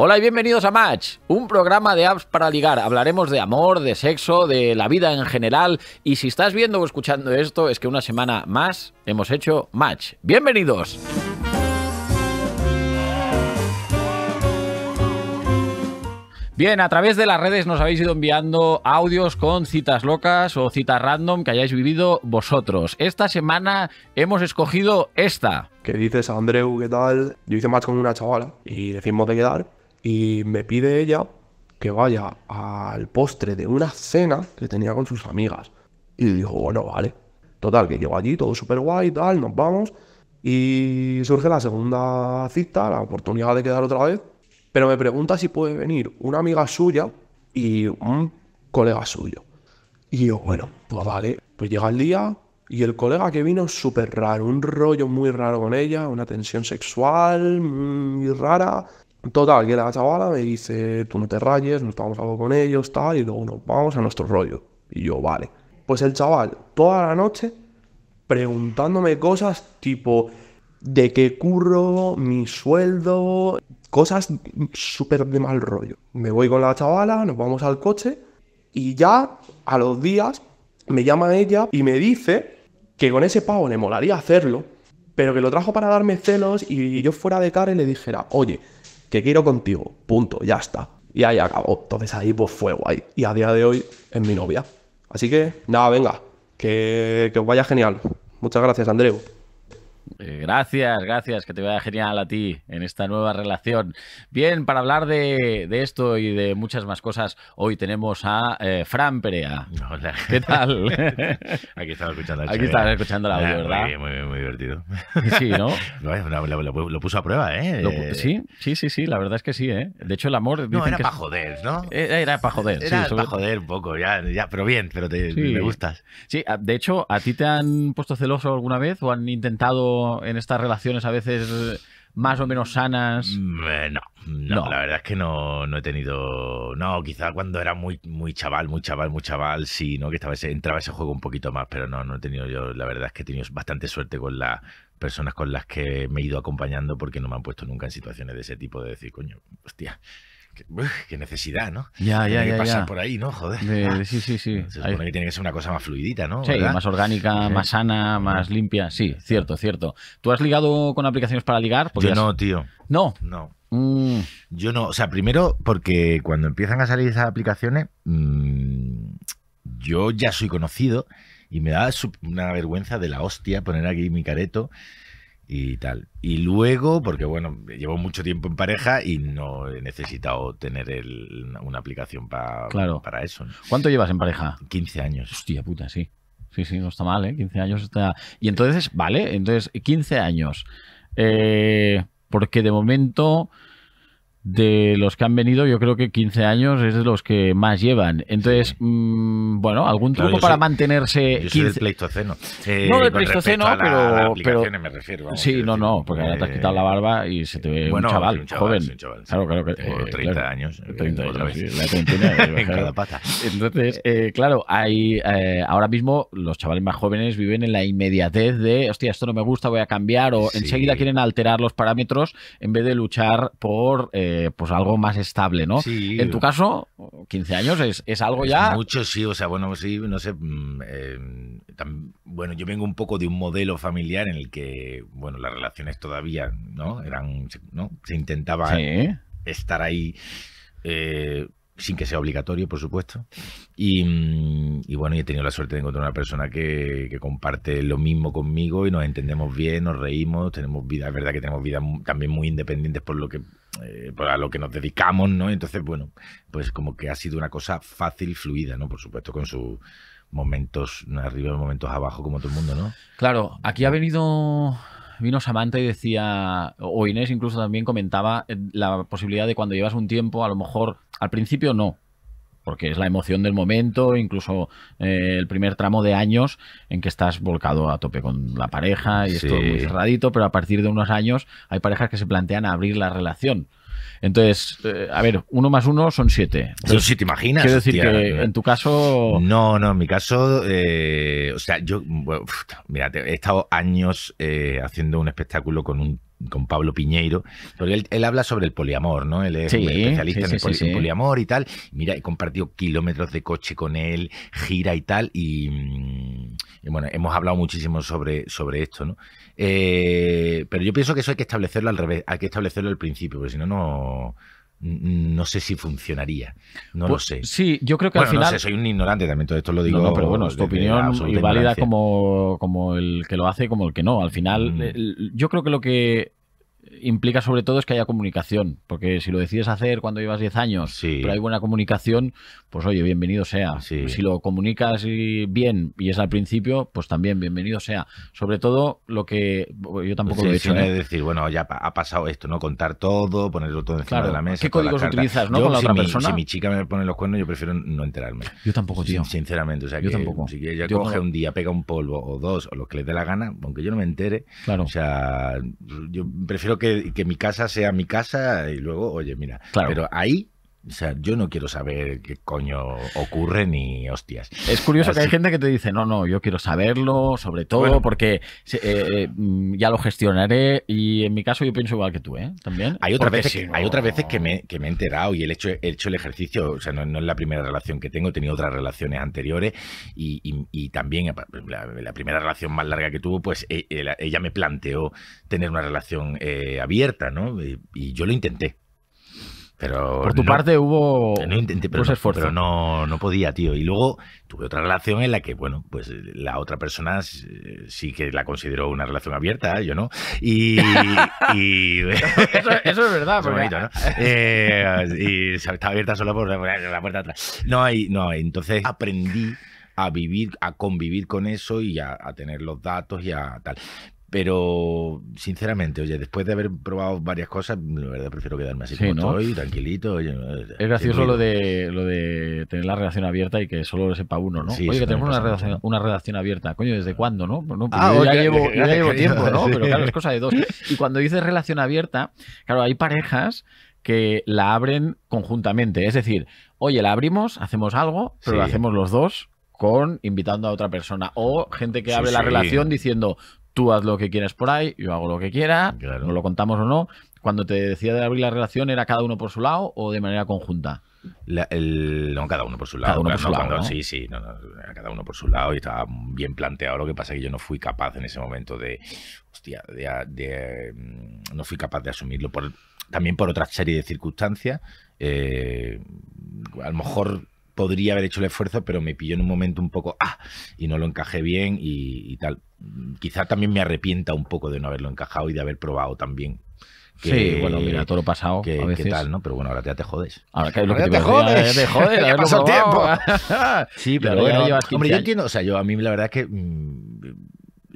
Hola y bienvenidos a Match, un programa de apps para ligar. Hablaremos de amor, de sexo, de la vida en general. Y si estás viendo o escuchando esto, es que una semana más hemos hecho Match. ¡Bienvenidos! Bien, a través de las redes nos habéis ido enviando audios con citas locas o citas random que hayáis vivido vosotros. Esta semana hemos escogido esta. ¿Qué dices, Andreu? ¿Qué tal? Yo hice match con una chavala y decimos de quedar y me pide ella que vaya al postre de una cena que tenía con sus amigas. Y dijo, bueno, vale. Total, que llego allí, todo súper guay, tal, nos vamos. Y surge la segunda cita, la oportunidad de quedar otra vez. Pero me pregunta si puede venir una amiga suya y un colega suyo. Y yo, bueno, pues vale. Pues llega el día y el colega que vino súper raro, un rollo muy raro con ella, una tensión sexual mm, muy rara. Total, que la chavala me dice, tú no te rayes, no estamos algo con ellos, tal, y luego nos vamos a nuestro rollo. Y yo, vale. Pues el chaval, toda la noche, preguntándome cosas tipo, ¿de qué curro? ¿Mi sueldo? Cosas súper de mal rollo. Me voy con la chavala, nos vamos al coche, y ya a los días me llama ella y me dice que con ese pavo le molaría hacerlo, pero que lo trajo para darme celos y yo fuera de cara y le dijera, oye, que quiero contigo, punto, ya está. Y ahí acabó. Entonces ahí pues, fue guay. Y a día de hoy es mi novia. Así que nada, venga, que, que os vaya genial. Muchas gracias, Andreu. Eh, gracias, gracias, que te vaya genial a ti en esta nueva relación. Bien, para hablar de, esto y de muchas más cosas, hoy tenemos a eh, Fran Perea. Hola. ¿Qué tal? Aquí estaba escuchando el Aquí estaba ¿eh? escuchando la ah, audio, ¿verdad? Muy bien, muy muy divertido. Sí, ¿no? lo, puso a prueba, ¿eh? sí, sí, sí, sí, la verdad es que sí, ¿eh? De hecho, el amor... no, era para joder, ¿no? Era, para joder, era sí, para joder un poco, ya, ya pero bien, pero te, me gustas. Sí, de hecho, ¿a ti te han puesto celoso alguna vez o han intentado en estas relaciones a veces más o menos sanas? Mm, no, no, la verdad es que no, no, he tenido. No, quizá cuando era muy, muy chaval, muy chaval, muy chaval, sí, ¿no? Que estaba ese, entraba ese juego un poquito más, pero no, no he tenido yo. La verdad es que he tenido bastante suerte con las personas con las que me he ido acompañando porque no me han puesto nunca en situaciones de ese tipo de decir, coño, hostia qué, necesidad, ¿no? Ya, ya, Tiene ya. que pasar por ahí, ¿no? Joder. sí, sí, sí. Se supone que tiene que ser una cosa más fluidita, ¿no? Sí, más orgánica, más sana, más limpia. Sí, cierto, cierto. ¿Tú has ligado con aplicaciones para ligar? Porque Yo no, tío. No. No. Mm. Yo no, o sea, primero porque cuando empiezan a salir esas aplicaciones, mm, yo ya soy conocido y me da una vergüenza de la hostia poner aquí mi careto y tal. Y luego, porque bueno, llevo mucho tiempo en pareja y no he necesitado tener una aplicación para eso. ¿Cuánto llevas en pareja? 15 años. Hostia puta, sí. Sí, sí, no está mal, ¿eh? 15 años está... Y entonces, vale, entonces, 15 años. Eh, porque de momento de los que han venido, yo creo que 15 años es de los que más llevan. Entonces, mm, bueno, algún truco para mantenerse. Yo 15... soy del Pleistoceno. Eh, no del Pleistoceno, a la, pero. me refiero, sí, no, no, porque ahora te has eh, quitado la barba y se te ve bueno, un, chaval, un chaval joven. Claro, claro que. 30 eh, años. 30 eh, otra vez. la trentina, en cada pata. Entonces, eh, claro, hay. ahora mismo los chavales más jóvenes viven en la inmediatez de, hostia, esto no me gusta, voy a cambiar, o enseguida quieren alterar los parámetros en vez de luchar por. Eh, eh, pues algo más estable, ¿no? En tu caso, 15 años es, algo ya... Mucho, sí, o sea, bueno, sí, no sé, mm, eh, bueno, yo vengo un poco de un modelo familiar en el que, bueno, las relaciones todavía, ¿no? Eran, ¿no? Se intentaba estar ahí. Eh, sin que sea obligatorio, por supuesto. Y, mm, bueno, he tenido la suerte de encontrar una persona que, comparte lo mismo conmigo y nos entendemos bien, nos reímos, tenemos vida, es verdad que tenemos vida también muy independientes por lo que eh, para lo que nos dedicamos, ¿no? Entonces, bueno, pues como que ha sido una cosa fácil, fluida, ¿no? Por supuesto, con sus momentos arriba, y momentos abajo, como todo el mundo, ¿no? Claro, aquí ha venido vino Samantha y decía, o Inés incluso también comentaba eh, la posibilidad de cuando llevas un tiempo, a lo mejor al principio no, porque es la emoción del momento, incluso eh, el primer tramo de años en que estás volcado a tope con la pareja y esto es muy cerradito, pero a partir de unos años hay parejas que se plantean abrir la relación. Entonces, eh, a ver, uno más uno son siete. Entonces, si te imaginas. Quiero decir que eh, en tu caso. No, no, en mi caso, o sea, yo, mira, he estado años haciendo un espectáculo con un con Pablo Piñeiro, porque él, habla sobre el poliamor, ¿no? Él es un especialista en poliamor y tal. Mira, he compartido kilómetros de coche con él, gira y tal, y, mm, bueno, hemos hablado muchísimo sobre, sobre esto, ¿no? Eh, pero yo pienso que eso hay que establecerlo al revés, hay que establecerlo al principio, porque si no, no Mm, no sé si funcionaría. No pues lo sé. Sí, yo creo que al final. soy un ignorante también, todo esto lo digo. pero bueno, es tu opinión y válida como, el que lo hace, como el que no. Al final, mm. yo creo que lo que implica sobre todo es que haya comunicación, porque si lo decides hacer cuando llevas 10 años, pero hay buena comunicación, pues oye, bienvenido sea. Si lo comunicas bien y es al principio, pues también bienvenido sea. Sobre todo lo que yo tampoco lo he dicho Es decir, bueno, ya ha pasado esto, ¿no? Contar todo, ponerlo todo encima de la mesa. ¿Qué códigos utilizas, no? con la otra mi, persona. Si mi chica me pone los cuernos, yo prefiero no enterarme. Yo tampoco, tío. Sinceramente, o sea, yo tampoco. si ella coge un día, pega un polvo o dos, o lo que le dé la gana, aunque yo no me entere, o sea, yo prefiero que, mi casa sea mi casa y luego, oye, mira, pero ahí o sea, yo no quiero saber qué coño ocurre ni hostias. Es curioso que hay gente que te dice, no, no, yo quiero saberlo, sobre todo porque eh, eh, mm, ya lo gestionaré. Y en mi caso yo pienso igual que tú, ¿eh? También. Hay otras veces, que, hay otras veces que, me, que me he enterado y he hecho, he hecho el ejercicio, o sea, no, es la primera relación que tengo, he tenido otras relaciones anteriores y, también eh, la, primera relación más larga que tuvo, pues ella me planteó tener una relación abierta, ¿no? y yo lo intenté. Por tu parte hubo no pero, no, no, podía, tío. Y luego tuve otra relación en la que, bueno, pues eh, la otra persona eh, sí que la consideró una relación abierta, yo no. Y. eso, es verdad, pero eh, y estaba abierta solo por la puerta atrás. No, y, no, entonces aprendí a vivir, a convivir con eso y a tener los datos y a tal. Pero, sinceramente, oye, después de haber probado varias cosas, la verdad prefiero quedarme así como estoy, tranquilito. es gracioso lo de, lo de tener la relación abierta y que solo lo sepa uno, ¿no? oye, que tenemos una relación una abierta. Coño, ¿desde ah. cuándo, no? Pues ah, ya, llevo, ya, llevo tiempo, ¿no? Pero claro, es cosa de dos. Y cuando dices relación abierta, claro, hay parejas que la abren conjuntamente. Es decir, oye, la abrimos, hacemos algo, pero lo hacemos los dos con invitando a otra persona o gente que abre la relación diciendo tú haz lo que quieras por ahí, yo hago lo que quiera, no lo contamos o no. Cuando te decía de abrir la relación, ¿era cada uno por su lado o de manera conjunta? no, cada uno por su lado. Cada uno por su lado Sí, sí, cada uno por su lado y estaba bien planteado. Lo que pasa es que yo no fui capaz en ese momento de. Hostia, de, mm, no fui capaz de asumirlo. también por otra serie de circunstancias. Eh, a lo mejor podría haber hecho el esfuerzo, pero me pilló en un momento un poco. ¡Ah! Y no lo encajé bien y tal quizá también me arrepienta un poco de no haberlo encajado y de haber probado también. Que, sí, bueno, mira, todo lo pasado. a veces. ¿Qué tal, no? Pero bueno, ahora ya te jodes. Ahora lo que te, jodes. Ya te jodes. ya pasó tiempo. sí, pero, bueno, hombre, yo entiendo, o sea, yo a mí la verdad es que mm,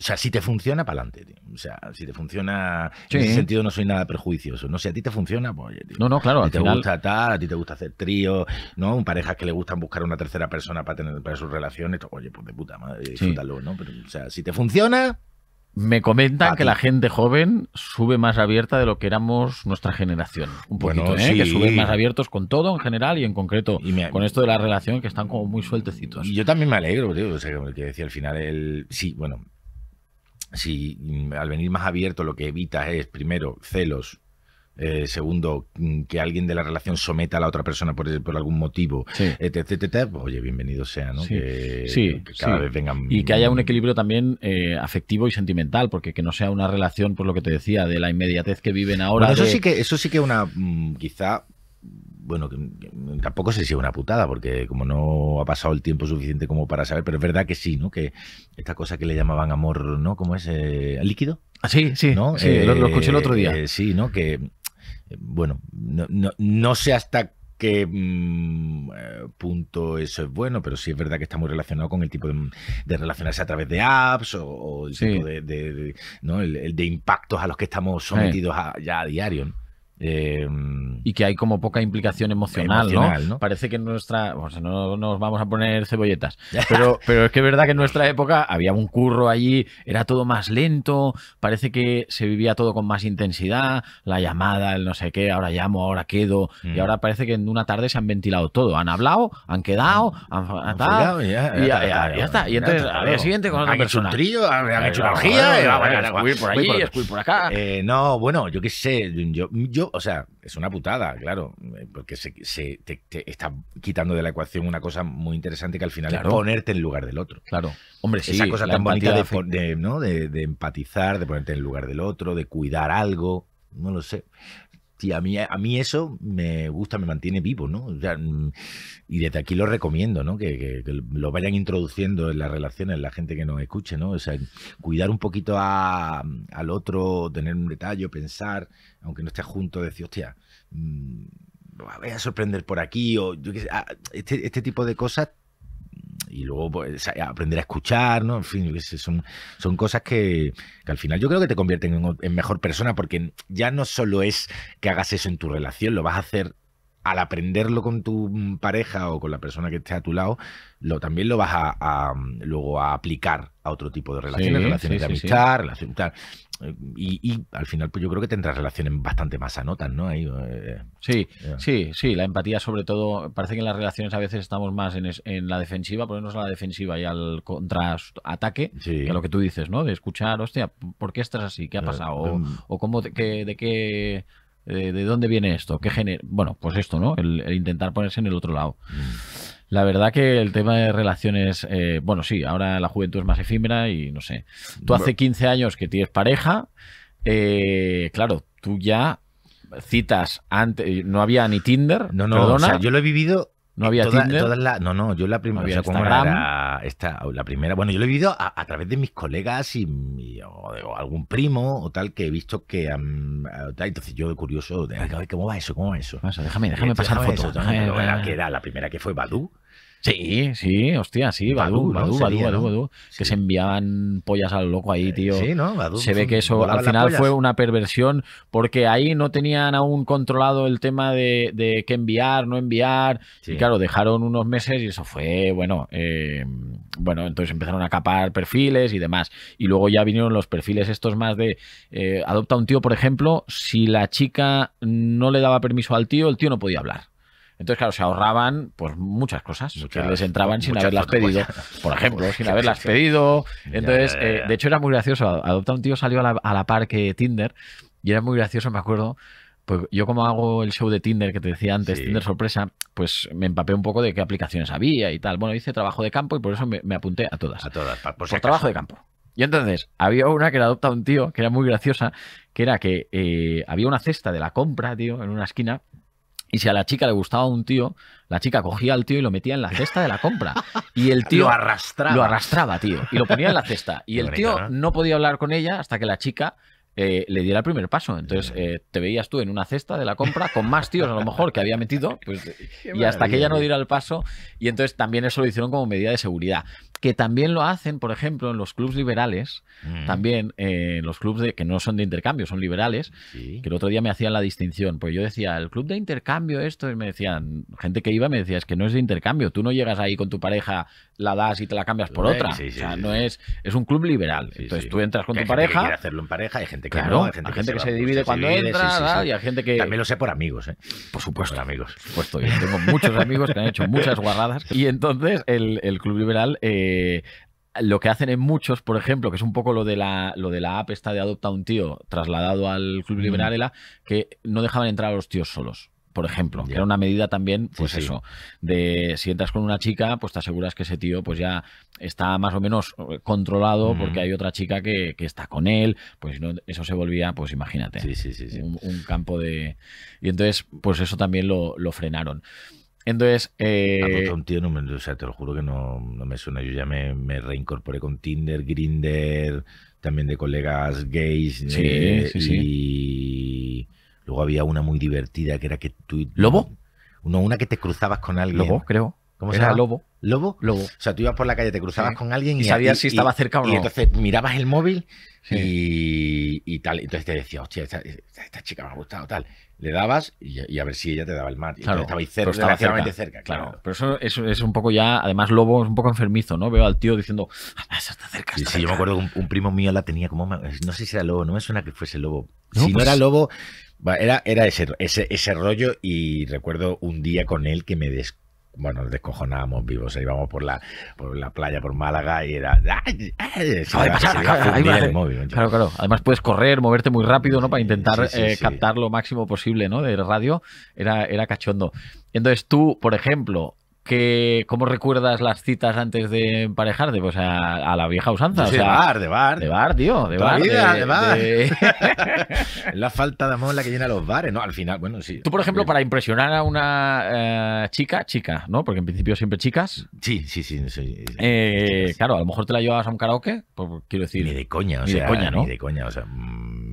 o sea, si te funciona, para adelante, O sea, si te funciona. En ese sentido no soy nada prejuicioso. No, si a ti te funciona, pues oye, No, no, claro. A ti te gusta tal, a ti te gusta hacer trío, ¿no? Un parejas que le gustan buscar una tercera persona para tener para sus relaciones. Oye, pues de puta madre, disfrútalo, ¿no? o sea, si te funciona. Me comentan que la gente joven sube más abierta de lo que éramos nuestra generación. Un poquito, ¿eh? Que suben más abiertos con todo en general y en concreto y con esto de la relación que están como muy sueltecitos. Y yo también me alegro, tío. O sea, que decía al final el. Sí, bueno, si al venir más abierto lo que evitas es, primero, celos, eh, segundo, mm, que alguien de la relación someta a la otra persona por, por algún motivo, etc pues, oye, bienvenido sea, ¿no? Sí. cada vez vengan... Y que haya un equilibrio también eh, afectivo y sentimental, porque que no sea una relación, por lo que te decía, de la inmediatez que viven ahora. eso, sí que, eso sí que una, mm, quizá, bueno, mm, tampoco sé si es una putada, porque como no ha pasado el tiempo suficiente como para saber, pero es verdad que sí, ¿no? Que esta cosa que le llamaban amor, ¿no? ¿Cómo es? Eh, ¿Líquido? Ah, sí, sí, ¿no? lo, escuché el otro día. Eh, sí, ¿no? Que, eh, bueno, no, no, no sé hasta qué mm, punto eso es bueno, pero sí es verdad que está muy relacionado con el tipo de, relacionarse a través de apps o, el tipo de, ¿no? El, impactos a los que estamos sometidos ya a diario. Em, y que hay como poca implicación emocional, ¿no? Parece que nuestra. no nos vamos a poner cebolletas. Pero, pero es que es verdad que en nuestra época había un curro allí, era todo más lento, parece que se vivía todo con más intensidad, la llamada, el no sé qué, ahora llamo, ahora quedo. Y mm. ahora parece que en una tarde se han ventilado todo. Han hablado, han quedado, mm. han, han y ya, está. Y entonces al día siguiente con otra persona. Han hecho un trío, han hecho una orgía, y por allí, por acá. Eh, no, bueno, yo qué sé, yo o sea, es una putada, claro, eh, porque se, te, está quitando de la ecuación una cosa muy interesante que al final es ponerte en lugar del otro. Claro. Hombre, sí, esa cosa tan bonita de, ¿no? de empatizar, de ponerte en lugar del otro, de cuidar algo, no lo sé a mí, a mí eso me gusta, me mantiene vivo, ¿no? Mm, y desde aquí lo recomiendo, ¿no? Que, lo vayan introduciendo en las relaciones, la gente que nos escuche, ¿no? O sea, cuidar un poquito a, al otro, tener un detalle, pensar, aunque no esté junto, decir, hostia, mm, voy a sorprender por aquí, o yo qué sé, ah, este, este tipo de cosas y luego pues, aprender a escuchar, ¿no? En fin, son, son cosas que, que, al final yo creo que te convierten en mejor persona porque ya no solo es que hagas eso en tu relación, lo vas a hacer al aprenderlo con tu mm, pareja o con la persona que esté a tu lado, lo, también lo vas a, mm, luego a aplicar a otro tipo de relaciones, relaciones de amistad, relaciones eh, Y, al final, pues yo creo que tendrás relaciones bastante más anotas, ¿no? Eh, sí, sí, sí. La empatía, sobre todo, parece que en las relaciones a veces estamos más en, la defensiva, ponernos a la defensiva y al contraataque, que lo que tú dices, ¿no? De escuchar, hostia, ¿por qué estás así? ¿Qué ha eh, pasado? O, cómo, de qué eh, ¿De dónde viene esto? ¿Qué Bueno, pues esto, ¿no? El, intentar ponerse en el otro lado. Mm. La verdad que el tema de relaciones, eh, bueno, sí, ahora la juventud es más efímera y no sé. Tú hace 15 años que tienes pareja, eh, claro, tú ya citas antes, no había ni Tinder. No, no, perdona. O yo lo he vivido no había todas las no, no, yo la primera. No o esta, la primera? Bueno, yo lo he vivido a, través de mis colegas y, o, algún primo o tal que he visto que. Eh, entonces yo curioso, de, ¿cómo va eso? ¿Cómo va eso? déjame, déjame pasar fotos. ¿Qué era la primera que fue Badu. Sí, sí, hostia, sí, Badu, Badu, Badu, que se enviaban pollas al loco ahí, eh, tío. Sí, ¿no? se ve mm, que eso al final fue una perversión, porque ahí no tenían aún controlado el tema de, qué enviar, no enviar, y claro, dejaron unos meses y eso fue, bueno, eh, bueno, entonces empezaron a capar perfiles y demás, y luego ya vinieron los perfiles estos más de eh, adopta un tío, por ejemplo, si la chica no le daba permiso al tío, el tío no podía hablar. Entonces, claro, se ahorraban pues muchas cosas que les entraban sin haberlas pedido. Por ejemplo, sin haberlas pedido. Entonces, eh, de hecho era muy gracioso. Adopta un tío salió a la, parque par que Tinder y era muy gracioso, me acuerdo. Pues yo como hago el show de Tinder que te decía antes, Tinder sorpresa, pues me empapé un poco de qué aplicaciones había y tal. Bueno, hice trabajo de campo y por eso me, apunté a todas. A todas, por, trabajo de campo. Y entonces había una que la adopta un tío, que era muy graciosa, que era que eh, había una cesta de la compra, tío, en una esquina, y si a la chica le gustaba un tío, la chica cogía al tío y lo metía en la cesta de la compra. Y el tío. lo arrastraba. Lo arrastraba, tío. Y lo ponía en la cesta. Y el tío no podía hablar con ella hasta que la chica eh, le diera el primer paso. Entonces eh, te veías tú en una cesta de la compra con más tíos a lo mejor que había metido pues, y hasta que ella no diera el paso. Y entonces también eso lo hicieron como medida de seguridad. Que también lo hacen, por ejemplo, en los clubes liberales, también en eh, los clubes que no son de intercambio, son liberales, que el otro día me hacían la distinción. Pues yo decía, el club de intercambio esto, y me decían, gente que iba me decía, es que no es de intercambio, tú no llegas ahí con tu pareja, la das y te la cambias por otra. o sea, no es, es un club liberal. entonces tú entras con tu pareja. hacerlo en pareja, hay gente claro, hay gente, que, se, divide cuando entra y hay gente que... También lo sé por amigos, ¿eh? Por supuesto. amigos. Por supuesto. Yo tengo muchos amigos que han hecho muchas guarradas y entonces el, Club Liberal... Eh, lo que hacen en muchos, por ejemplo, que es un poco lo de la, lo de la app esta de Adopta a un tío trasladado al Club Liberal, que no dejaban entrar a los tíos solos por ejemplo, que era una medida también, pues eso, de si entras con una chica, pues te aseguras que ese tío pues ya está más o menos eh, controlado porque hay otra chica que, está con él, pues no, eso se volvía, pues imagínate, sí, un, un, campo de... Y entonces, pues eso también lo, frenaron. Entonces. Eh... un tío, o sea, te lo juro que no, me suena. Yo ya me, reincorporé con Tinder, Grindr, también de colegas gays. Sí, eh, sí, sí. Luego había una muy divertida que era que tú... ¿Lobo? No, una que te cruzabas con alguien. Lobo, creo. ¿Cómo se llama? Lobo. ¿Lobo? Lobo. O sea, tú ibas por la calle, te cruzabas con alguien y, sabías si estaba cerca o no. Y entonces mirabas el móvil y, y, tal. Entonces te decía, hostia, esta, chica me ha gustado, tal le dabas y, a ver si ella te daba el mar. Claro, estabais cerca, estaba cerca, cerca claro. Pero eso, es un poco ya, además Lobo es un poco enfermizo, ¿no? Veo al tío diciendo, ah, está cerca. sí, yo me acuerdo que un, primo mío la tenía como, no sé si era Lobo, no me suena que fuese Lobo. si no pues era Lobo, era, era ese, ese, ese rollo y recuerdo un día con él que me descubrió bueno, nos descojonábamos vivos, íbamos por la, por la playa, por Málaga y era... además, claro, Además puedes correr, moverte muy rápido, ¿no? Para intentar eh, captar lo máximo posible, ¿no? De radio. Era, era cachondo. Entonces tú, por ejemplo, que cómo recuerdas las citas antes de emparejarte pues a, la vieja usanza de bar de bar de bar tío de bar, la falta de amor la que llena los bares no al final bueno sí tú por ejemplo para impresionar a una eh, chica chica no porque en principio siempre chicas sí sí sí, sí, eh, claro a lo mejor te la llevabas a un karaoke pues, pues, quiero decir ni de coña o sea, de coña no ni de coña o sea mm,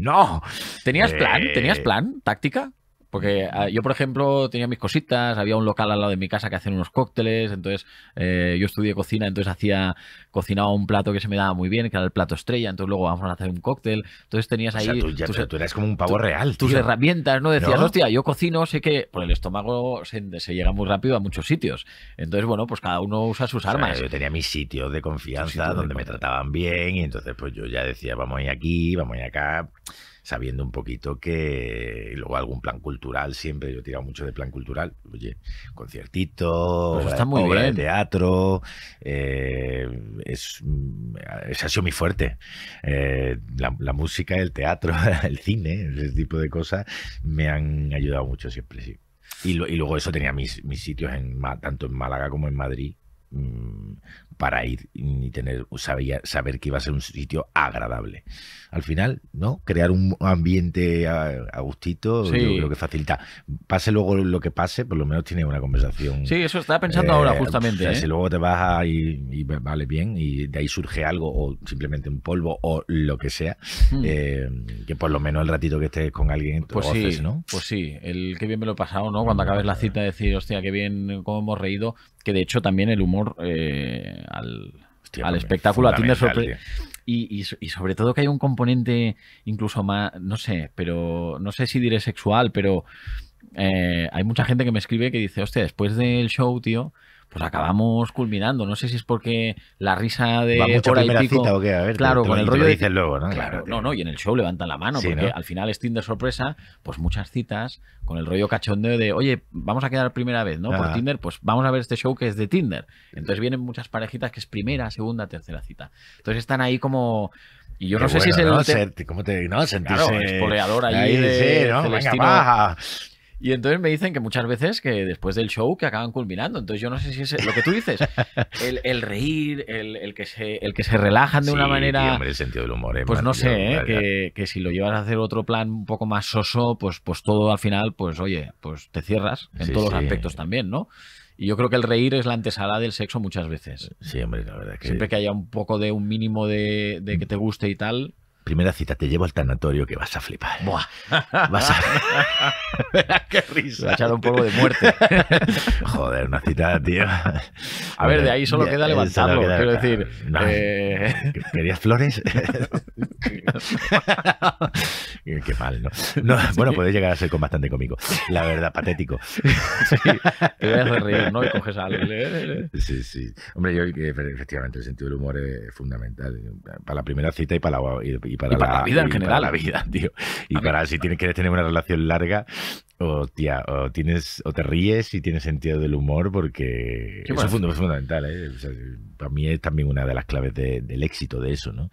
no. ¿Tenías plan? Eh, ¿Tenías plan? ¿Táctica? Porque ah, yo, por ejemplo, tenía mis cositas, había un local al lado de mi casa que hacían unos cócteles, entonces eh, yo estudié cocina, entonces hacía, cocinaba un plato que se me daba muy bien, que era el plato estrella, entonces luego vamos a hacer un cóctel, entonces tenías ahí... tú, eras como un pavo real. Tus herramientas, ¿no? Decías, hostia, yo cocino, sé que por el estómago se, llega muy rápido a muchos sitios. Entonces, bueno, pues cada uno usa sus armas. yo tenía mis sitios de confianza donde me trataban bien y entonces pues yo ya decía, vamos a ir aquí, vamos a ir acá sabiendo un poquito que luego algún plan cultural siempre, yo he tirado mucho de plan cultural, oye, conciertito, pues muy de teatro, eh, es, mm, ha sido mi fuerte. Eh, la, música, el teatro, el cine, ese tipo de cosas me han ayudado mucho siempre, sí. Y, y luego eso tenía mis, mis sitios en, tanto en Málaga como en Madrid, mm, para ir y tener sabía, saber que iba a ser un sitio agradable al final, ¿no? Crear un ambiente a, gustito, yo creo que facilita. Pase luego lo que pase, por lo menos tiene una conversación. Sí, eso estaba pensando ahora, eh, justamente. ¿eh? Si luego te vas ahí y, vale bien, y de ahí surge algo, o simplemente un polvo, o lo que sea, hmm. eh, que por lo menos el ratito que estés con alguien, pues sí, ¿no? Pues sí, el que bien me lo he pasado, ¿no? Cuando acabes la cita, decir, hostia, qué bien, cómo hemos reído, que de hecho también el humor al al espectáculo, a Tinder Y, y, sobre todo que hay un componente incluso más, no sé, pero no sé si diré sexual, pero eh, hay mucha gente que me escribe que dice, hostia, después del show, tío, pues acabamos culminando. No sé si es porque la risa de cita o qué, a ver, claro, con el rollo de luego, ¿no? Claro, no, no, y en el show levantan la mano, porque al final es Tinder sorpresa, pues muchas citas con el rollo cachondeo de, oye, vamos a quedar primera vez, ¿no? Por Tinder, pues vamos a ver este show que es de Tinder. Entonces vienen muchas parejitas que es primera, segunda, tercera cita. Entonces están ahí como y yo no sé si es el. ¿Cómo te digo? No, sentirse. Claro, ahí. sí, ¿no? Venga, y entonces me dicen que muchas veces que después del show que acaban culminando. Entonces yo no sé si es lo que tú dices, el, reír, el, que se, el que se relajan de una manera... Tío, el sentido del humor. Pues no sé, ¿eh? que, si lo llevas a hacer otro plan un poco más soso, pues, pues todo al final, pues oye, pues te cierras en todos los aspectos también, ¿no? Y yo creo que el reír es la antesala del sexo muchas veces. Sí, hombre, la verdad Siempre que haya un poco de un mínimo de, de que te guste y tal, primera cita, te llevo al tanatorio que vas a flipar. Buah. Vas a... ¡Qué risa! echar un poco de muerte. Joder, una cita, tío. A ver, de ahí solo queda eh, levantarlo, quiero decir. Eh. ¿Querías flores? Qué mal, ¿no? Bueno, puede llegar a ser con bastante cómico. La verdad, patético. te vas a reír, ¿no? Y coges algo. ¿eh? Sí, sí. Hombre, yo efectivamente el sentido del humor es fundamental. Para la primera cita y para la, la, vida en general. la vida, tío. Y para si tienes, quieres tener una relación larga, o, tienes o te ríes y tienes sentido del humor porque eso es fundamental. ¿eh? para mí es también una de las claves del éxito de eso, ¿no?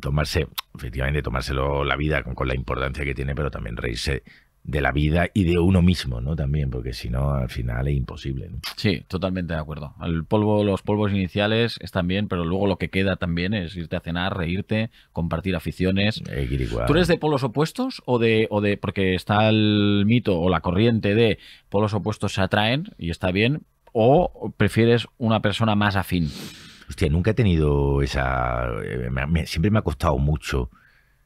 Tomarse, efectivamente, tomárselo la vida con, con la importancia que tiene, pero también reírse de la vida y de uno mismo, ¿no? También, porque si no, al final es imposible. Sí, totalmente de acuerdo. El polvo, los polvos iniciales están bien, pero luego lo que queda también es irte a cenar, reírte, compartir aficiones. ¿Tú eres de polos opuestos o de, o de, porque está el mito o la corriente de polos opuestos se atraen y está bien, o prefieres una persona más afín? Hostia, nunca he tenido esa... Eh, siempre me ha costado mucho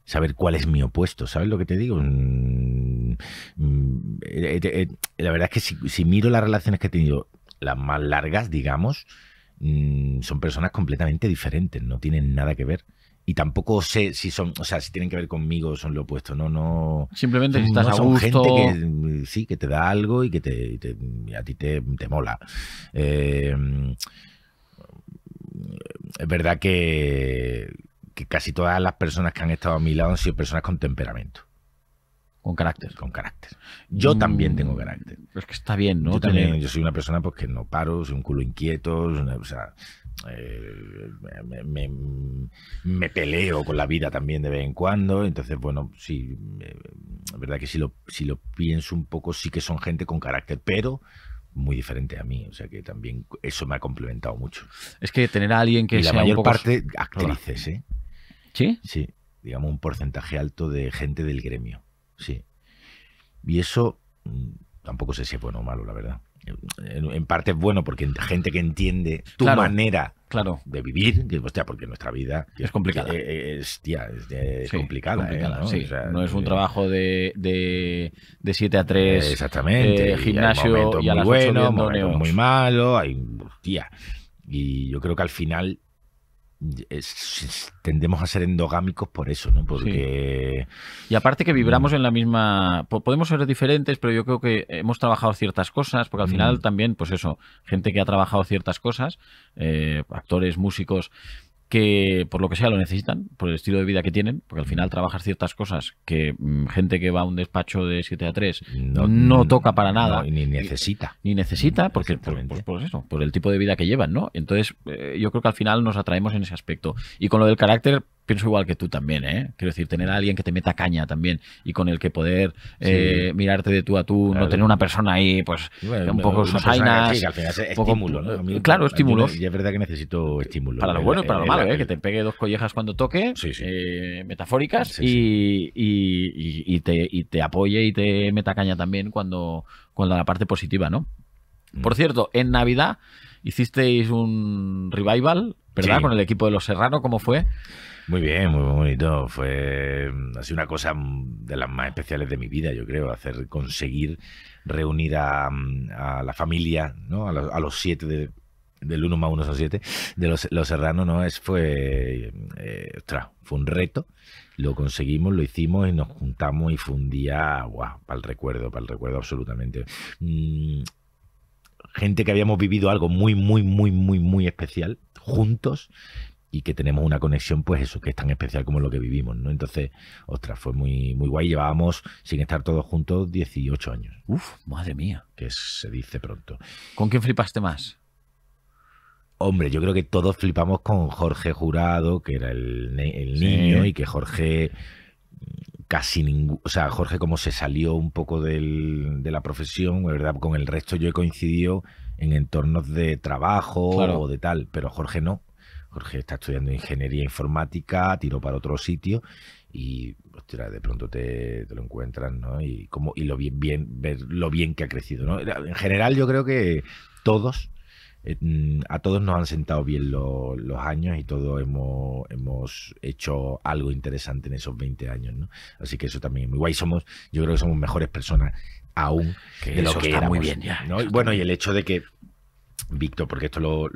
saber cuál es mi opuesto, ¿sabes lo que te digo? Mm, Mm, mm, eh, eh, eh, la verdad es que si, miro las relaciones que he tenido, las más largas, digamos, mm, son personas completamente diferentes, no tienen nada que ver. Y tampoco sé si son, o sea, si tienen que ver conmigo, son lo opuesto. No, no. Simplemente estás gusto. gente que sí, que te da algo y que te, a ti te, mola. es verdad que, que casi todas las personas que han estado a mi lado han sido personas con temperamento. Con carácter. Con carácter. Yo mm. también tengo carácter. Es que está bien, ¿no? Yo también, yo soy una persona pues, que no paro, soy un culo inquieto, o sea, eh, me, peleo con la vida también de vez en cuando. Entonces, bueno, sí, eh, verdad que si lo, si lo pienso un poco, sí que son gente con carácter, pero muy diferente a mí, o sea que también eso me ha complementado mucho. Es que tener a alguien que y la mayor parte actrices, ¿eh? ¿Sí? Sí, digamos un porcentaje alto de gente del gremio. Sí. Y eso mm, tampoco sé si es bueno o malo, la verdad. En, parte es bueno porque gente que entiende tu manera de vivir, porque nuestra vida es complicada. Es, tía, es, complicada. ¿no? es un eh, trabajo de, de, 7 a 3. Exactamente. Eh, gimnasio y, muy bueno, muy malo. Y yo creo que al final tendemos a ser endogámicos por eso, ¿no? Porque... Y aparte que vibramos mm. en la misma... Podemos ser diferentes, pero yo creo que hemos trabajado ciertas cosas, porque al final mm. también, pues eso, gente que ha trabajado ciertas cosas, eh, actores, músicos, que por lo que sea lo necesitan, por el estilo de vida que tienen, porque al final mm. trabajas ciertas cosas que mm, gente que va a un despacho de 7 a 3 no, mm, toca para nada. ni necesita. Ni, necesita, porque por, el tipo de vida que llevan, ¿no? Entonces, eh, yo creo que al final nos atraemos en ese aspecto. Y con lo del carácter, pienso igual que tú también, ¿eh? Quiero decir, tener a alguien que te meta caña también y con el que poder eh, mirarte de tú a tú, no tener una persona ahí, pues, un poco sosainas. Sí, al final estímulo, ¿no? Mm, claro, estímulos. Y es verdad que necesito estímulos. Para lo bueno y para lo malo, ¿eh? Que te pegue dos collejas cuando toque, metafóricas, y, te, apoye y te meta caña también cuando, cuando la parte positiva, ¿no? Mm. Por cierto, en Navidad hicisteis un revival, ¿verdad? Con el equipo de Los Serrano, ¿cómo fue? Muy bien, muy bonito. Fue mm, así una cosa mm, de las más especiales de mi vida, yo creo, hacer conseguir reunir a, mm, la familia, ¿no? a, los, siete de, del 1 más 1 son siete, de los, serranos, ¿no? Es, fue, eh, fue un reto, lo conseguimos, lo hicimos y nos juntamos y fue un día, guau, para el recuerdo, para el recuerdo absolutamente. gente que habíamos vivido algo muy, muy, muy, muy, muy especial juntos, y que tenemos una conexión, pues eso, que es tan especial como lo que vivimos, ¿no? Entonces, ostras, fue muy, muy guay. Llevábamos, sin estar todos juntos, 18 años. Uf, madre mía. Que se dice pronto. ¿Con quién flipaste más? Hombre, yo creo que todos flipamos con Jorge Jurado, que era el, niño, y que Jorge casi ningún, o sea, Jorge como se salió un poco de la profesión, ¿verdad? Con el resto yo he coincidido en entornos de trabajo o de tal, pero Jorge no. Jorge está estudiando ingeniería informática, tiró para otro sitio y hostia, de pronto te, lo encuentras, ¿no? Y como, y lo bien, bien, ver lo bien que ha crecido, ¿no? En general, yo creo que todos, eh, a todos nos han sentado bien los años y todos hemos, hemos hecho algo interesante en esos 20 años, ¿no? Así que eso también es muy guay. Somos, yo creo que somos mejores personas aún que de lo que está muy bien ya. Bueno, y el hecho de que Víctor, porque esto lo,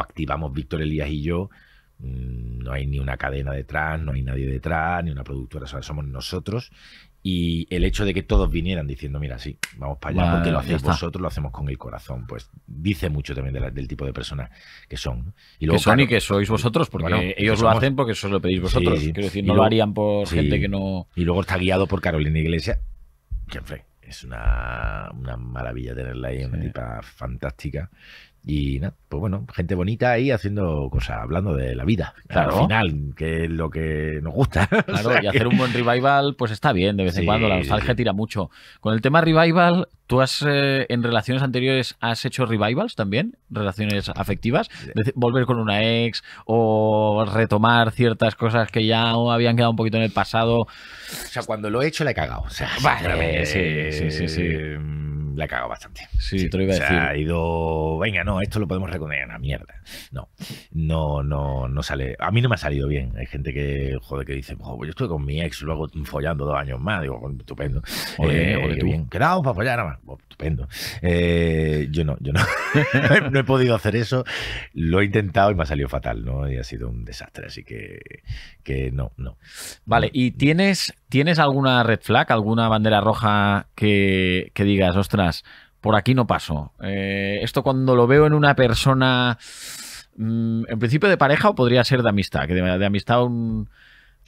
activamos Víctor Elías y yo, mm, no hay ni una cadena detrás, no hay nadie detrás, ni una productora, somos nosotros. Y el hecho de que todos vinieran diciendo, mira, sí, vamos para allá, porque lo hacéis vosotros, lo hacemos con el corazón, pues dice mucho también del tipo de personas que son. Y luego, que son y que sois vosotros, porque ellos lo hacen porque eso lo pedís vosotros. Quiero decir, no lo harían por gente que no. Y luego está guiado por Carolina Iglesias, es una, una maravilla tenerla ahí, una tipa fantástica. Y nada, pues bueno, gente bonita ahí haciendo cosas, hablando de la vida. Claro. Al final, que es lo que nos gusta. Claro, y hacer un buen revival, pues está bien de vez en cuando. La nostalgia tira mucho. Con el tema revival, ¿tú has, eh, en relaciones anteriores, has hecho revivals también? Relaciones afectivas. volver con una ex o retomar ciertas cosas que ya habían quedado un poquito en el pasado. O sea, cuando lo he hecho, le he cagado. O sea, sí. sí. sí la ha cagado bastante. Sí, te lo iba a decir. ha ido, venga, no, esto lo podemos en una mierda. No, no, no, no sale. A mí no me ha salido bien. Hay gente que, joder, que dice, pues yo estuve con mi ex, luego follando dos años más. Digo, estupendo. O eh, tú. bien. para follar nada más. estupendo. Eh, yo no, yo no. no he podido hacer eso. Lo he intentado y me ha salido fatal, ¿no? Y ha sido un desastre. Así que, que no, no. Vale, y tienes ¿Tienes alguna red flag, alguna bandera roja que, digas, ostras, por aquí no paso? Eh, esto cuando lo veo en una persona, mm, en principio de pareja o podría ser de amistad, que de, amistad no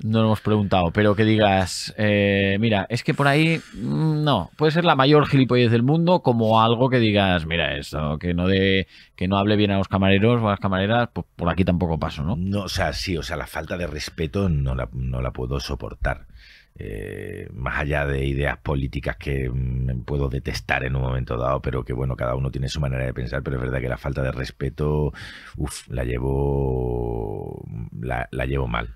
lo hemos preguntado, pero que digas, eh, mira, es que por ahí mm, no, puede ser la mayor gilipollez del mundo como algo que digas, mira esto, que no de que no hable bien a los camareros o a las camareras, pues por aquí tampoco paso, ¿no? No, o sea, sí, o sea, la falta de respeto no la, no la puedo soportar. Eh, más allá de ideas políticas que mm, puedo detestar en un momento dado, pero que bueno, cada uno tiene su manera de pensar, pero es verdad que la falta de respeto, la llevo, mm, la, llevo mal.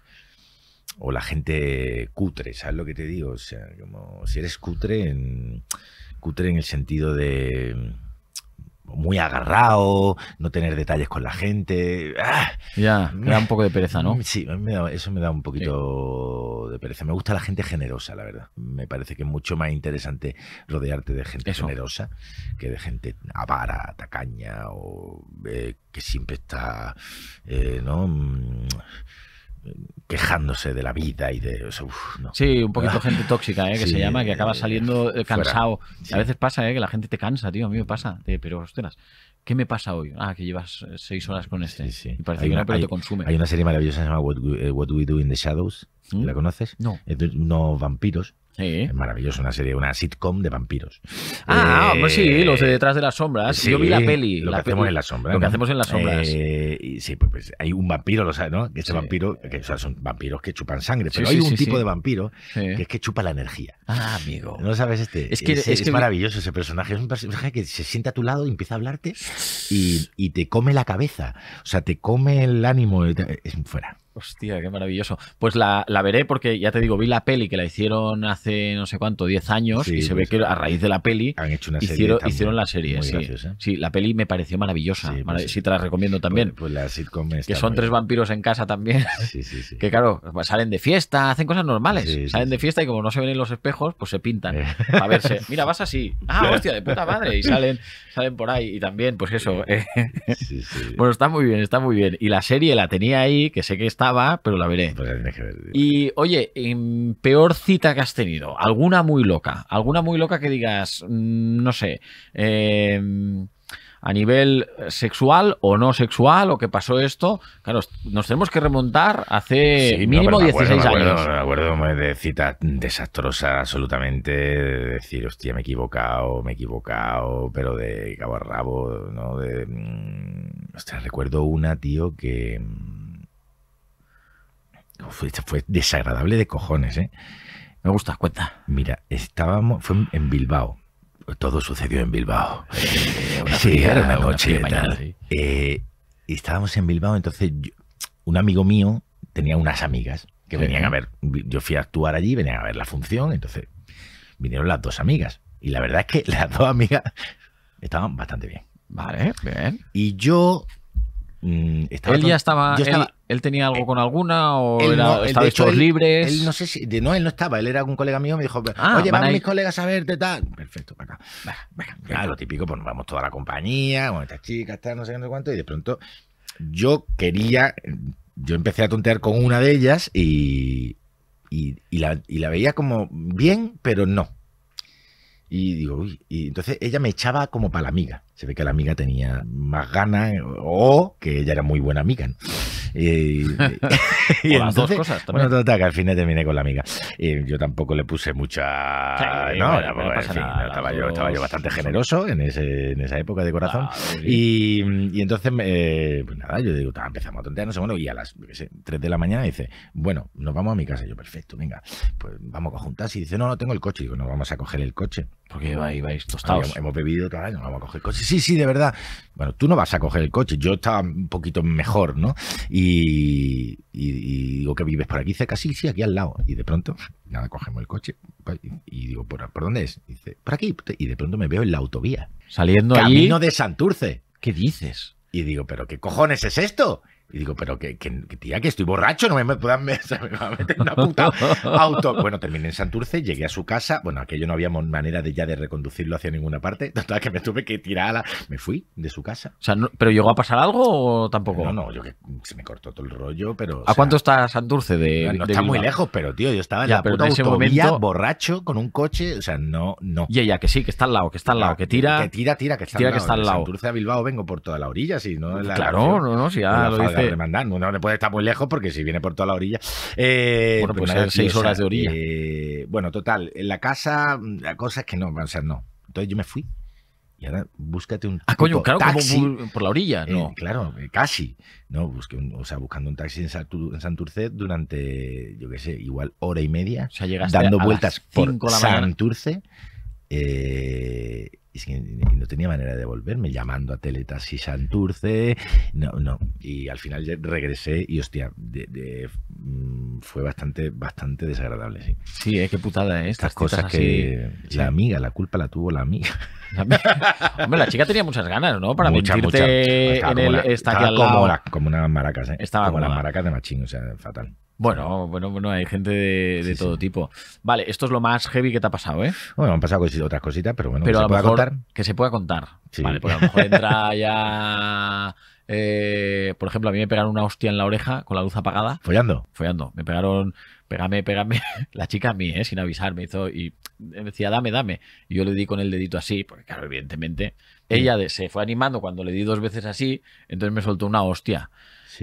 O la gente cutre, ¿sabes lo que te digo? O sea, como si eres cutre, cutre en el sentido de mm, muy agarrado, no tener detalles con la gente. Ah, ya, me da un poco de pereza, ¿no? Sí, eso me da un poquito de pereza. Me gusta la gente generosa, la verdad. Me parece que es mucho más interesante rodearte de gente generosa que de gente avara, tacaña o eh, que siempre está, eh, ¿no? quejándose de la vida y de Sí, un poquito ah. gente tóxica, ¿eh? que se llama, que acaba eh, saliendo eh, cansado. A veces pasa que la gente te cansa, tío, a mí me pasa. pero, ostras, ¿qué me pasa hoy? Ah, que llevas seis horas con este. y parece que una, consume. Hay una serie maravillosa que se llama What, We Do in the Shadows. ¿Mm? ¿La conoces? No. no vampiros es maravilloso, una serie, una sitcom de vampiros. Ah, pues sí, los de detrás de las sombras. Yo vi la peli. Lo que hacemos en las sombras. Lo que hacemos en las sombras. Eh, sí, pues, pues, hay un vampiro, lo sabes, ¿no? Este vampiro, o sea, son vampiros que chupan sangre, pero hay un tipo de vampiro que es que chupa la energía. Ah, amigo. No sabes este. Es que es, maravilloso ese personaje. Es un personaje que se sienta a tu lado y empieza a hablarte y, y te come la cabeza. O sea, te come el ánimo. Es fuera. Hostia, qué maravilloso. Pues la, veré porque ya te digo, vi la peli que la hicieron hace no sé cuánto, 10 años, y se ve pues que a raíz de la peli han hecho hicieron, la serie. ¿eh? sí. la peli me pareció maravillosa. Sí, pues te la recomiendo pues, también. Pues, la sitcom Que son tres vampiros en casa también. Sí, sí, sí. Que claro, salen de fiesta, hacen cosas normales. salen de fiesta y como no se ven en los espejos, pues se pintan. Eh. A verse. Mira, vas así. Ah, hostia, de puta madre. Y salen, salen por ahí. Y también, pues eso. Eh. Bueno, está muy bien, está muy bien. Y la serie la tenía ahí, que sé que está va, pero la veré. Pues y oye, en em, peor cita que has tenido, alguna muy loca, alguna muy loca que digas, mm, no sé, em, a nivel sexual o no sexual o que pasó esto, claro, nos tenemos que remontar hace mínimo 16 años. Me acuerdo, me de cita desastrosa absolutamente, de decir, hostia, me he equivocado, me he equivocado, pero de cabo a rabo, ¿no? De, hostia, mm, recuerdo una, tío, que mm, fue, desagradable de cojones, ¿eh? Me gusta, cuenta. Mira, estábamos, fue en Bilbao. Todo sucedió en Bilbao. Eh, sí, era una, noche. Eh, y estábamos en Bilbao, entonces un amigo mío tenía unas amigas que venían a ver. Yo fui a actuar allí, venían a ver la función, entonces vinieron las dos amigas. Y la verdad es que las dos amigas estaban bastante bien. Vale, bien. Y yo Mm, él ya estaba, él, tenía algo eh, con alguna o estaba hecho, libres. Él no sé si, de, no, él no estaba, él era un colega mío, me dijo, ah, oye, van, mis colegas a verte tal. Perfecto, lo típico, pues nos vamos toda la compañía, con estas chicas, no sé, cuánto, y de pronto yo quería, yo empecé a tontear con una de ellas y, y la veía como bien, pero no. Y digo, uy, y entonces ella me echaba como para la amiga. Se ve que la amiga tenía más ganas o que ella era muy buena amiga. Y, dos cosas Bueno, total, al final terminé con la amiga. Y yo tampoco le puse mucha. no, estaba, yo, estaba, yo, bastante generoso en, ese, en esa época de corazón. Ah, y, entonces, eh, pues nada, yo digo, empezamos a tonterías Bueno, y a las sé, 3 de la mañana dice, bueno, nos vamos a mi casa. Yo, perfecto, venga, pues vamos a juntarse. Y dice, no, no tengo el coche. digo, no, vamos a coger el coche. Porque vais, vais tostados. hemos bebido todo año, no vamos a coger el coche. Sí, sí, de verdad. Bueno, tú no vas a coger el coche. Yo estaba un poquito mejor, ¿no? Y, digo que vives por aquí Dice, casi sí, aquí al lado. Y de pronto, nada, cogemos el coche. Y digo, ¿por, dónde es? dice, por aquí. Y de pronto me veo en la autovía. Saliendo Camino de Santurce. ¿Qué dices? Y digo, ¿pero qué cojones es esto? Y digo, pero que, que, tía, que estoy borracho, no me puedan me, me meter una puta auto. Bueno, terminé en Santurce, llegué a su casa. Bueno, aquello no había manera de ya de reconducirlo hacia ninguna parte. Total, que me tuve que tirar a la. Me fui de su casa. O sea, no, ¿pero llegó a pasar algo o tampoco? No, no, yo que se me cortó todo el rollo, pero. ¿A cuánto está Santurce de.? No está muy lejos, pero tío, yo estaba en la puta ese momento... borracho, con un coche. O sea, no, no. Y ella, que sí, que está al lado, que está al lado, que tira. Que tira, tira, que está, al, lado. Que está al Santurce a Bilbao vengo por toda la orilla, si no. claro, no, no, si ya lo estar No le puede estar muy lejos porque si viene por toda la orilla. Eh, bueno, pues, pues seis horas de orilla. Eh, bueno, total. En la casa, la cosa es que no, o sea, no. Entonces yo me fui. Y ahora búscate un ah, coño, claro, taxi. por la orilla, eh, ¿no? claro, casi. No, o sea, buscando un taxi en, Santurce durante, yo qué sé, igual hora y media. O sea, dando vueltas por Santurce. Eh, y, no tenía manera de volverme llamando a Teletas y Santurce, no, no. Y al final regresé y hostia, mm, fue bastante, bastante desagradable, sí. Sí, eh, putada, ¿eh? Estas, cosas que la amiga, la culpa la tuvo la amiga. Hombre, la chica tenía muchas ganas, ¿no? Para mentirte en el, Estaba como, una, maracas, ¿eh? Estaba como las maracas de machín, o sea, fatal. Bueno, bueno, bueno, hay gente de, todo tipo. Vale, esto es lo más heavy que te ha pasado, ¿eh? Bueno, han pasado otras cositas, pero bueno, que se pueda contar. Que se pueda contar. Vale, pues a lo mejor entra ya. Eh, por ejemplo, a mí me pegaron una hostia en la oreja con la luz apagada. Follando. Follando. Me pegaron, pegame, pegame. La chica a mí, ¿eh? sin avisar, me hizo y decía, dame, dame. Y yo le di con el dedito así, porque claro, evidentemente. Ella se fue animando cuando le di dos veces así, entonces me soltó una hostia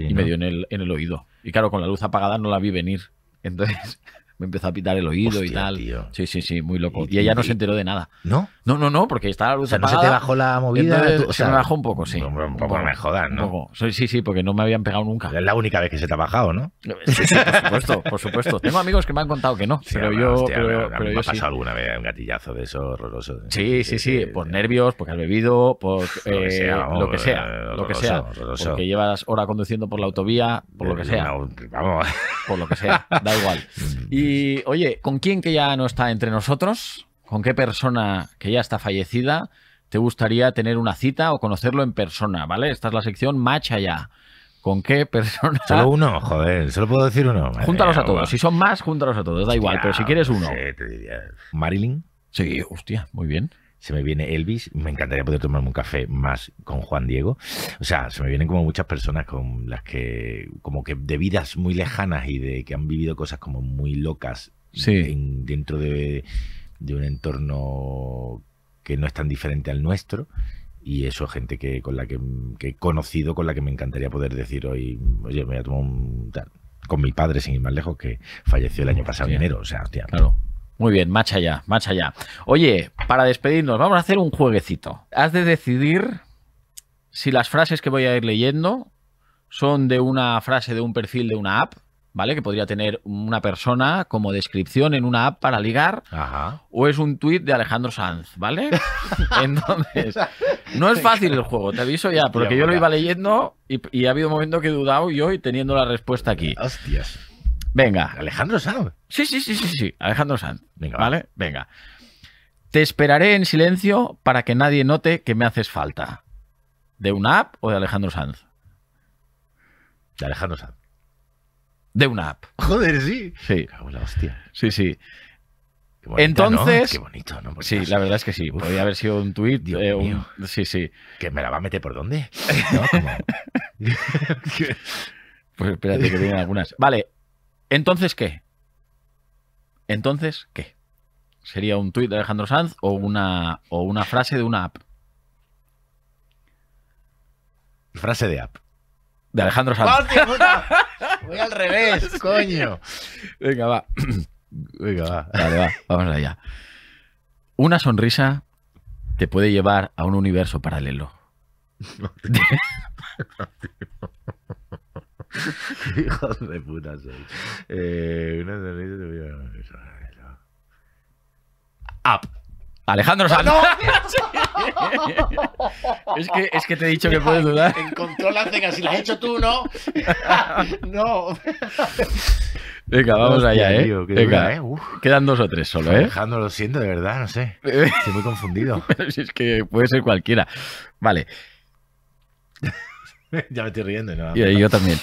y medio me dio en el, en el oído. Y claro, con la luz apagada no la vi venir. Entonces me empezó a pitar el oído y tal. Sí, sí, sí, muy loco. Y, ella no se enteró de nada. ¿No? No, no, no, porque estaba la luz. apagada, no se te bajó la movida. se me bajó un poco, sí. Un, poco, me jodan, ¿no? Un poco. Sí, sí, porque no me habían pegado nunca. Es la única vez que se te ha bajado, ¿no? Sí, sí, por supuesto, por supuesto. Tengo amigos que me han contado que no, pero, yo, ha pasado alguna vez un gatillazo de eso horroroso. ¿eh? Sí, sí, sí. por nervios, porque has bebido, por lo que eh, sea. Lo que sea. Eh, que Porque llevas hora conduciendo por la autovía, por lo que sea. Vamos. Por lo que sea. Da igual. Mm. Y y oye, ¿con quién que ya no está entre nosotros? ¿Con qué persona que ya está fallecida te gustaría tener una cita o conocerlo en persona? ¿Vale? Esta es la sección Macha ya. ¿Con qué persona? Solo uno, joder, solo puedo decir uno. júntalos a todos. Si son más, júntalos a todos. Da igual, pero si quieres uno. ¿Marilyn? Sí, hostia, muy bien se me viene Elvis, me encantaría poder tomarme un café más con Juan Diego. O sea, se me vienen como muchas personas con las que, como que de vidas muy lejanas y de que han vivido cosas como muy locas dentro de, de, un entorno que no es tan diferente al nuestro. Y eso gente que, con la que, que, he conocido, con la que me encantaría poder decir hoy, oye, me voy a tomar un... Con mi padre, sin ir más lejos, que falleció el año pasado en enero. O sea, hostia, claro. Muy bien, macha ya, macha ya. Oye, para despedirnos, vamos a hacer un jueguecito. Has de decidir si las frases que voy a ir leyendo son de una frase de un perfil de una app, ¿vale? Que podría tener una persona como descripción en una app para ligar. Ajá. O es un tuit de Alejandro Sanz, ¿vale? Entonces, no es fácil el juego, te aviso ya, porque yo lo iba leyendo y, ha habido un momento que he dudado yo y teniendo la respuesta aquí. Hostias. Venga, Alejandro Sanz. Sí, sí, sí, sí, sí. Alejandro Sanz. Venga, ¿vale? Venga. Te esperaré en silencio para que nadie note que me haces falta. ¿De una app o de Alejandro Sanz? De Alejandro Sanz. De una app. Joder, sí. Sí. Sí, sí. Entonces. Qué bonito, pues sí, la verdad es que sí. Podría haber sido un tuit. Eh, sí, sí. ¿Que me la va a meter por dónde? No, como... pues espérate que vienen algunas. Vale, ¿Entonces qué? ¿Entonces qué? ¿Sería un tuit de Alejandro Sanz o una, o una frase de una app? Frase de app. De Alejandro Sanz. Voy al revés, coño. Venga, va. Venga, va. va. Vamos allá. Una sonrisa te puede llevar a un universo paralelo. Hijos de puta soy. Eh, una sonrisa de voy a... Up. Alejandro ah, Sanz. es, que, es que te he dicho que puedes dudar. En control, cegas. Si lo has hecho tú, ¿no? no. Venga, vamos allá, ¿eh? Venga, ¿eh? Quedan dos o tres solo, ¿eh? Alejandro, lo siento, de verdad, no sé. Estoy muy confundido. si es que puede ser cualquiera. Vale. ya me estoy riendo. No, yo, yo también.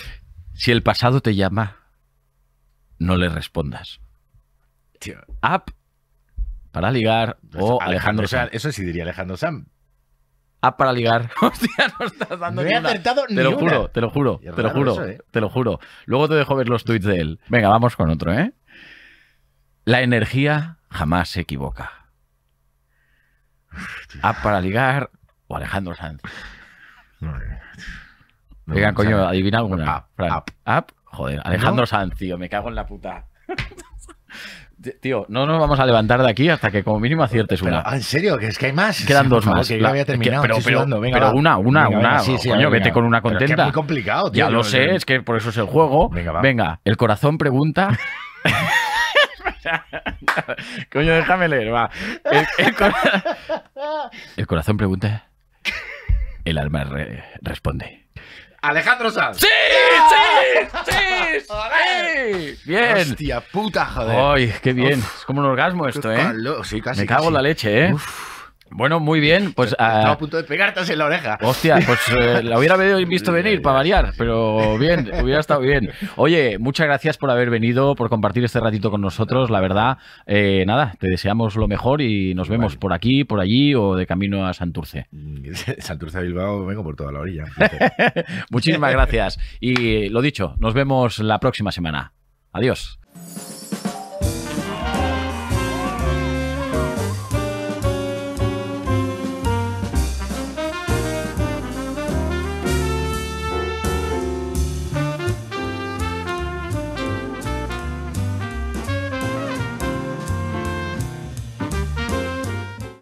Si el pasado te llama, no le respondas. App para ligar o Alejandro, Sam. Eso sí diría Alejandro Sam. App para ligar. Hostia, no estás dando no he acertado ni Te lo juro, te lo juro, te lo juro, te lo juro. Luego te dejo ver los tweets de él. Venga, vamos con otro, ¿eh? La energía jamás se equivoca. App para ligar o Alejandro Sanz. No, Venga, coño, adivina alguna. Up, Joder, Alejandro ¿No? Sanz, tío, me cago en la puta. tío, no nos vamos a levantar de aquí hasta que como mínimo aciertes una. Ah, ¿En serio? ¿Que es que hay más? Quedan dos más. Que había terminado. pero, venga, una, una, una. sí, sí, coño, vete con una contenta. Es, muy complicado, tío. Ya lo sé, es que por eso es el juego. Venga, el corazón pregunta. Coño, déjame leer, va. El, corazón pregunta. El alma responde. Alejandro Sanz. ¡Sí! ¡Sí! ¡Sí! ¡Sí! ¡Bien! ¡Hostia puta, joder! ¡Ay, qué bien! es como un orgasmo esto, ¿eh? Sí, casi. Me cago en la leche, ¿eh? Uf. Bueno, muy bien, pues... Estaba ah, a punto de pegarte en la oreja. Hostia, pues eh, la hubiera visto venir para variar, pero bien, hubiera estado bien. Oye, muchas gracias por haber venido, por compartir este ratito con nosotros, la verdad. Eh, nada, te deseamos lo mejor y nos vemos por aquí, por allí o de camino a Santurce. Mm, Santurce a Bilbao vengo por toda la orilla. Muchísimas gracias. Y lo dicho, nos vemos la próxima semana. Adiós.